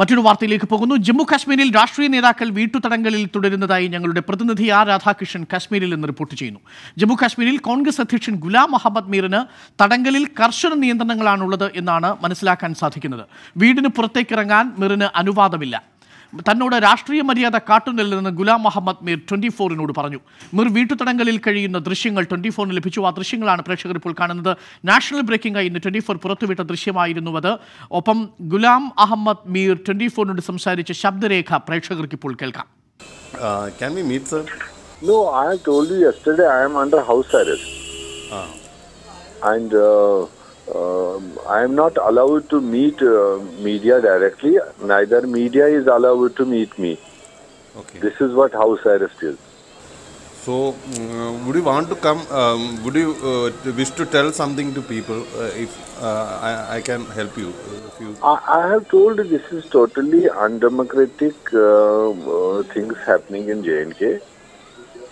മറ്റൊരു വാർത്തയിലേക്ക് പോകുന്നു ജമ്മു കാശ്മീരിൽ രാഷ്ട്രീയ നേതാക്കൾ വീട്ടുതടങ്കലിൽ തുടരുന്നതായി ഞങ്ങളുടെ പ്രതിനിധി ആർ രാധാകൃഷ്ണൻ കാശ്മീരിൽ നിന്ന് റിപ്പോർട്ട് ചെയ്യുന്നു ജമ്മു കാശ്മീരിൽ കോൺഗ്രസ് അധ്യക്ഷൻ ഗുലാം മുഹമ്മദ് മീറിന് തടങ്കലിൽ കർശന നിയന്ത്രണങ്ങളാണുള്ളത് എന്നാണ് മനസ്സിലാക്കാൻ സാധിക്കുന്നത് വീടിന് പുറത്തേക്കിറങ്ങാൻ മീറിന് അനുവാദമില്ല തന്നോട് രാഷ്ട്രീയ മര്യാദ കാട്ടുന്നില്ലെന്ന് ഗുലാം മുഹമ്മദ് മീർ ട്വൻറ്റി ഫോറിനോട് പറഞ്ഞു മീർ വീട്ടുതടങ്കലിൽ കഴിയുന്ന ദൃശ്യങ്ങൾ ട്വൻറ്റി ഫോറിന് ലഭിച്ചു ആ ദൃശ്യങ്ങളാണ് പ്രേക്ഷകർ ഇപ്പോൾ കാണുന്നത് നാഷണൽ ബ്രേക്കിംഗായി ഇന്ന് ട്വൻറ്റി ഫോർ പുറത്തുവിട്ട ദൃശ്യമായിരുന്നു അത് ഒപ്പം ഗുലാം അഹമ്മദ് മീർ ട്വൻറ്റി ഫോറിനോട് സംസാരിച്ച ശബ്ദരേഖ പ്രേക്ഷകർക്ക് ഇപ്പോൾ കേൾക്കാം uh, Can we meet, sir? No, I told you yesterday I am under house arrest. Ah. And uh, um, I am not allowed to meet uh, media directly. Neither media is allowed to meet me. Okay. This is what house arrest is. So, uh, would you want to come? Um, would you uh, wish to tell something to people uh, if uh, I, I, can help you? you... I, I, have told this is totally undemocratic uh, things happening in JNK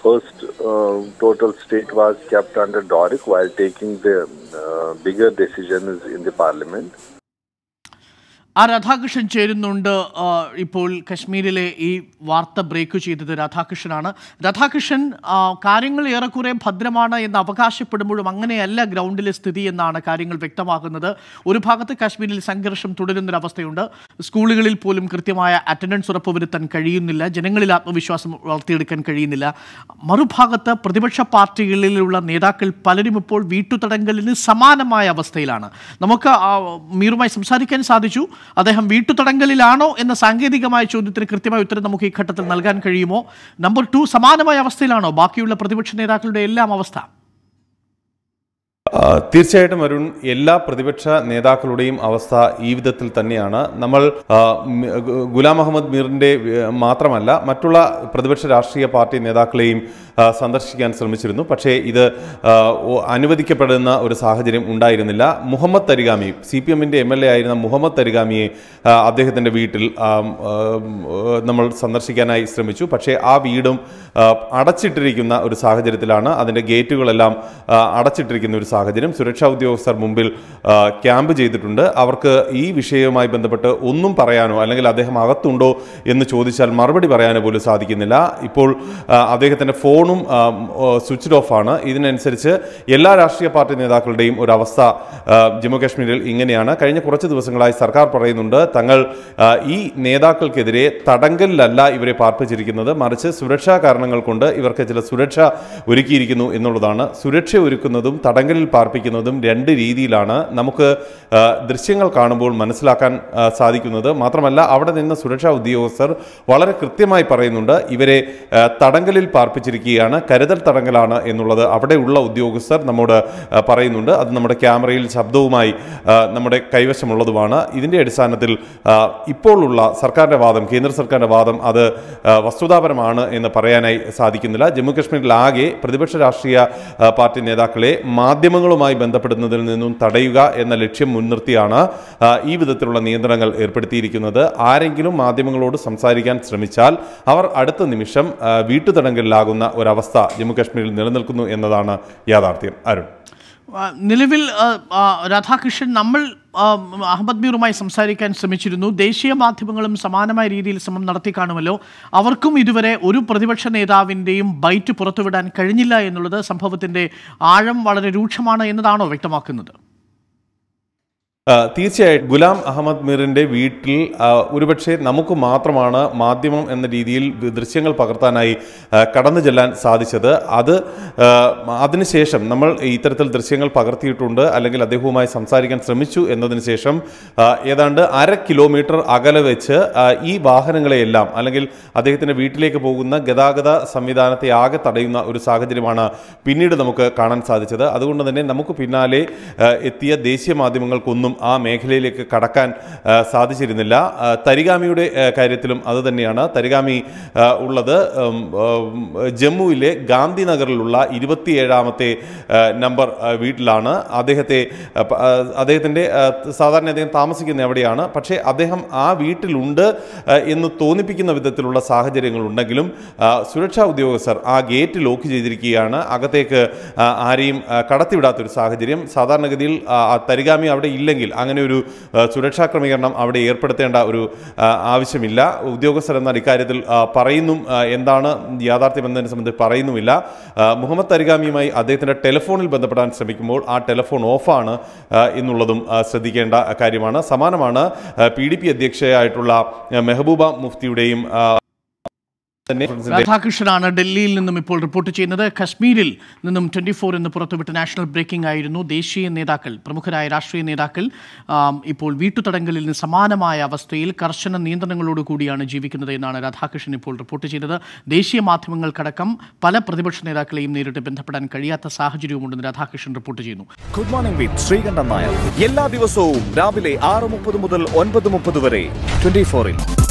first uh, total state was kept under Doric while taking the uh, bigger decisions in the parliament. ആ രാധാകൃഷ്ണൻ ചേരുന്നുണ്ട് ഇപ്പോൾ കശ്മീരിലെ ഈ വാർത്ത break ചെയ്തത് രാധാകൃഷ്ണനാണ് രാധാകൃഷ്ണൻ കാര്യങ്ങൾ ഏറെക്കുറെ ഭദ്രമാണ് എന്ന് അവകാശപ്പെടുമ്പോഴും അങ്ങനെയല്ല ഗ്രൗണ്ടിലെ സ്ഥിതി എന്നാണ് കാര്യങ്ങൾ വ്യക്തമാകുന്നത് ഒരു ഭാഗത്ത് കാശ്മീരിൽ സംഘർഷം തുടരുന്നൊരവസ്ഥയുണ്ട് സ്കൂളുകളിൽ പോലും കൃത്യമായ അറ്റൻഡൻസ് ഉറപ്പുവരുത്താൻ കഴിയുന്നില്ല ജനങ്ങളിൽ ആത്മവിശ്വാസം വളർത്തിയെടുക്കാൻ കഴിയുന്നില്ല മറുഭാഗത്ത് പ്രതിപക്ഷ പാർട്ടികളിലുള്ള നേതാക്കൾ പലരും ഇപ്പോൾ വീട്ടുതടങ്കലിന് സമാനമായ അവസ്ഥയിലാണ് നമുക്ക് മീറുമായി സംസാരിക്കാൻ സാധിച്ചു അദ്ദേഹം വീട്ടുതടങ്കലിലാണോ എന്ന സാങ്കേതികമായ ചോദ്യത്തിന് കൃത്യമായ ഉത്തരം നമുക്ക് ഈ ഘട്ടത്തിൽ നൽകാൻ കഴിയുമോ നമ്പർ ടു സമാനമായ അവസ്ഥയിലാണോ ബാക്കിയുള്ള പ്രതിപക്ഷ നേതാക്കളുടെ എല്ലാം അവസ്ഥ തീർച്ചയായിട്ടും അരുൺ എല്ലാ പ്രതിപക്ഷ നേതാക്കളുടെയും അവസ്ഥ ഈ വിധത്തിൽ തന്നെയാണ് നമ്മൾ ഗുലാം അഹമ്മദ് മീറിൻ്റെ മാത്രമല്ല മറ്റുള്ള പ്രതിപക്ഷ രാഷ്ട്രീയ പാർട്ടി നേതാക്കളെയും സന്ദർശിക്കാൻ ശ്രമിച്ചിരുന്നു പക്ഷേ ഇത് അനുവദിക്കപ്പെടുന്ന ഒരു സാഹചര്യം ഉണ്ടായിരുന്നില്ല മുഹമ്മദ് തരിഗാമി സി പി എമ്മിൻ്റെ എം എൽ എ ആയിരുന്ന മുഹമ്മദ് തരിഗാമിയെ അദ്ദേഹത്തിൻ്റെ വീട്ടിൽ നമ്മൾ സന്ദർശിക്കാനായി ശ്രമിച്ചു പക്ഷേ ആ വീടും അടച്ചിട്ടിരിക്കുന്ന ഒരു സാഹചര്യത്തിലാണ് അതിൻ്റെ ഗേറ്റുകളെല്ലാം അടച്ചിട്ടിരിക്കുന്ന ഒരു സാഹചര്യം സാഹചര്യം സുരക്ഷാ ഉദ്യോഗസ്ഥർ മുമ്പിൽ ക്യാമ്പ് ചെയ്തിട്ടുണ്ട് അവർക്ക് ഈ വിഷയവുമായി ബന്ധപ്പെട്ട് ഒന്നും പറയാനോ അല്ലെങ്കിൽ അദ്ദേഹം അകത്തുണ്ടോ എന്ന് ചോദിച്ചാൽ മറുപടി പറയാനോ പോലും സാധിക്കുന്നില്ല ഇപ്പോൾ അദ്ദേഹത്തിൻ്റെ ഫോണും സ്വിച്ച്ഡ് ഓഫ് ആണ് ഇതിനനുസരിച്ച് എല്ലാ രാഷ്ട്രീയ പാർട്ടി നേതാക്കളുടെയും ഒരു അവസ്ഥ ജമ്മു കാശ്മീരിൽ ഇങ്ങനെയാണ് കഴിഞ്ഞ കുറച്ച് ദിവസങ്ങളായി സർക്കാർ പറയുന്നുണ്ട് തങ്ങൾ ഈ നേതാക്കൾക്കെതിരെ തടങ്കലിലല്ല ഇവരെ പാർപ്പിച്ചിരിക്കുന്നത് മറിച്ച് സുരക്ഷാ കാരണങ്ങൾ കൊണ്ട് ഇവർക്ക് ചില സുരക്ഷ ഒരുക്കിയിരിക്കുന്നു എന്നുള്ളതാണ് സുരക്ഷ ഒരുക്കുന്നതും തടങ്കലിൽ പാർപ്പിക്കുന്നതും രണ്ട് രീതിയിലാണ് നമുക്ക് ദൃശ്യങ്ങൾ കാണുമ്പോൾ മനസ്സിലാക്കാൻ സാധിക്കുന്നത് മാത്രമല്ല അവിടെ നിന്ന് സുരക്ഷാ ഉദ്യോഗസ്ഥർ വളരെ കൃത്യമായി പറയുന്നുണ്ട് ഇവരെ തടങ്കലിൽ പാർപ്പിച്ചിരിക്കുകയാണ് കരുതൽ തടങ്കലാണ് എന്നുള്ളത് അവിടെയുള്ള ഉദ്യോഗസ്ഥർ നമ്മോട് പറയുന്നുണ്ട് അത് നമ്മുടെ ക്യാമറയിൽ ശബ്ദവുമായി നമ്മുടെ കൈവശമുള്ളതുമാണ് ഇതിൻ്റെ അടിസ്ഥാനത്തിൽ ഇപ്പോഴുള്ള സർക്കാരിൻ്റെ വാദം കേന്ദ്ര സർക്കാരിൻ്റെ വാദം അത് വസ്തുതാപരമാണ് എന്ന് പറയാനായി സാധിക്കുന്നില്ല ജമ്മു കാശ്മീരിലാകെ പ്രതിപക്ഷ രാഷ്ട്രീയ പാർട്ടി നേതാക്കളെ മാധ്യമങ്ങൾ നിയമങ്ങളുമായി ബന്ധപ്പെടുന്നതിൽ നിന്നും തടയുക എന്ന ലക്ഷ്യം മുൻനിർത്തിയാണ് ഈ വിധത്തിലുള്ള നിയന്ത്രണങ്ങൾ ഏർപ്പെടുത്തിയിരിക്കുന്നത് ആരെങ്കിലും മാധ്യമങ്ങളോട് സംസാരിക്കാൻ ശ്രമിച്ചാൽ അവർ അടുത്ത നിമിഷം വീട്ടുതടങ്കലിലാകുന്ന ഒരവസ്ഥ ജമ്മുകാശ്മീരിൽ നിലനിൽക്കുന്നു എന്നതാണ് യാഥാർത്ഥ്യം അരുൺ നിലവിൽ രാധാകൃഷ്ണൻ നമ്മൾ അഹമ്മദ് മീറുമായി സംസാരിക്കാൻ ശ്രമിച്ചിരുന്നു ദേശീയ മാധ്യമങ്ങളും സമാനമായ രീതിയിൽ ശ്രമം നടത്തി കാണുമല്ലോ അവർക്കും ഇതുവരെ ഒരു പ്രതിപക്ഷ നേതാവിൻ്റെയും ബൈറ്റ് പുറത്തുവിടാൻ കഴിഞ്ഞില്ല എന്നുള്ളത് സംഭവത്തിൻ്റെ ആഴം വളരെ രൂക്ഷമാണ് എന്നതാണോ വ്യക്തമാക്കുന്നത് തീർച്ചയായിട്ടും ഗുലാം അഹമ്മദ് മീറിൻ്റെ വീട്ടിൽ ഒരുപക്ഷെ നമുക്ക് മാത്രമാണ് മാധ്യമം എന്ന രീതിയിൽ ദൃശ്യങ്ങൾ പകർത്താനായി കടന്നു ചെല്ലാൻ സാധിച്ചത് അത് അതിനുശേഷം നമ്മൾ ഇത്തരത്തിൽ ദൃശ്യങ്ങൾ പകർത്തിയിട്ടുണ്ട് അല്ലെങ്കിൽ അദ്ദേഹവുമായി സംസാരിക്കാൻ ശ്രമിച്ചു എന്നതിന് ശേഷം ഏതാണ്ട് അര കിലോമീറ്റർ അകലെ വെച്ച് ഈ വാഹനങ്ങളെയെല്ലാം അല്ലെങ്കിൽ അദ്ദേഹത്തിൻ്റെ വീട്ടിലേക്ക് പോകുന്ന ഗതാഗത സംവിധാനത്തെ ആകെ തടയുന്ന ഒരു സാഹചര്യമാണ് പിന്നീട് നമുക്ക് കാണാൻ സാധിച്ചത് അതുകൊണ്ട് തന്നെ നമുക്ക് പിന്നാലെ എത്തിയ ദേശീയ മാധ്യമങ്ങൾക്കൊന്നും ഒന്നും ആ മേഖലയിലേക്ക് കടക്കാൻ സാധിച്ചിരുന്നില്ല തരികാമിയുടെ കാര്യത്തിലും അതുതന്നെയാണ് തരികാമി ഉള്ളത് ജമ്മുവിലെ ഗാന്ധിനഗറിലുള്ള ഇരുപത്തിയേഴാമത്തെ നമ്പർ വീട്ടിലാണ് അദ്ദേഹത്തെ അദ്ദേഹത്തിൻ്റെ സാധാരണ അദ്ദേഹം താമസിക്കുന്ന അവിടെയാണ് പക്ഷേ അദ്ദേഹം ആ വീട്ടിലുണ്ട് എന്ന് തോന്നിപ്പിക്കുന്ന വിധത്തിലുള്ള സാഹചര്യങ്ങളുണ്ടെങ്കിലും സുരക്ഷാ ഉദ്യോഗസ്ഥർ ആ ഗേറ്റ് ലോക്ക് ചെയ്തിരിക്കുകയാണ് അകത്തേക്ക് ആരെയും കടത്തിവിടാത്തൊരു സാഹചര്യം സാധാരണഗതിയിൽ തരികാമി അവിടെ ഇല്ലെങ്കിൽ ഉണ്ടെങ്കിൽ അങ്ങനെ ഒരു സുരക്ഷാ ക്രമീകരണം അവിടെ ഏർപ്പെടുത്തേണ്ട ഒരു ആവശ്യമില്ല ഉദ്യോഗസ്ഥർ എന്നാൽ ഇക്കാര്യത്തിൽ പറയുന്നു എന്താണ് യാഥാർത്ഥ്യമെന്നതിനെ സംബന്ധിച്ച് പറയുന്നുമില്ല മുഹമ്മദ് തരികാമിയുമായി അദ്ദേഹത്തിൻ്റെ ടെലിഫോണിൽ ബന്ധപ്പെടാൻ ശ്രമിക്കുമ്പോൾ ആ ടെലിഫോൺ ഓഫാണ് എന്നുള്ളതും ശ്രദ്ധിക്കേണ്ട കാര്യമാണ് സമാനമാണ് പി ഡി പി അധ്യക്ഷയായിട്ടുള്ള മെഹബൂബ മുഫ്തിയുടെയും രാധാകൃഷ്ണനാണ് ഡൽഹിയിൽ നിന്നും ഇപ്പോൾ റിപ്പോർട്ട് ചെയ്യുന്നത് കശ്മീരിൽ നിന്നും ട്വന്റി ഫോർ എന്ന് പുറത്തുവിട്ട നാഷണൽ ബ്രേക്കിംഗ് ആയിരുന്നു ദേശീയ നേതാക്കൾ പ്രമുഖരായ രാഷ്ട്രീയ നേതാക്കൾ ഇപ്പോൾ വീട്ടുതടങ്കലിൽ നിന്ന് സമാനമായ അവസ്ഥയിൽ കർശന നിയന്ത്രണങ്ങളോട് കൂടിയാണ് ജീവിക്കുന്നത് എന്നാണ് രാധാകൃഷ്ണൻ ഇപ്പോൾ റിപ്പോർട്ട് ചെയ്തത് ദേശീയ മാധ്യമങ്ങൾക്കടക്കം പല പ്രതിപക്ഷ നേതാക്കളെയും നേരിട്ട് ബന്ധപ്പെടാൻ കഴിയാത്ത സാഹചര്യവുമുണ്ടെന്ന് രാധാകൃഷ്ണൻ റിപ്പോർട്ട് ചെയ്യുന്നു good morning with Sreekandan Nair എല്ലാ ദിവസവും രാവിലെ ആറ് മുപ്പത് മുതൽ ഒൻപത് മുപ്പത് വരെ ട്വന്റി ഫോറിൽ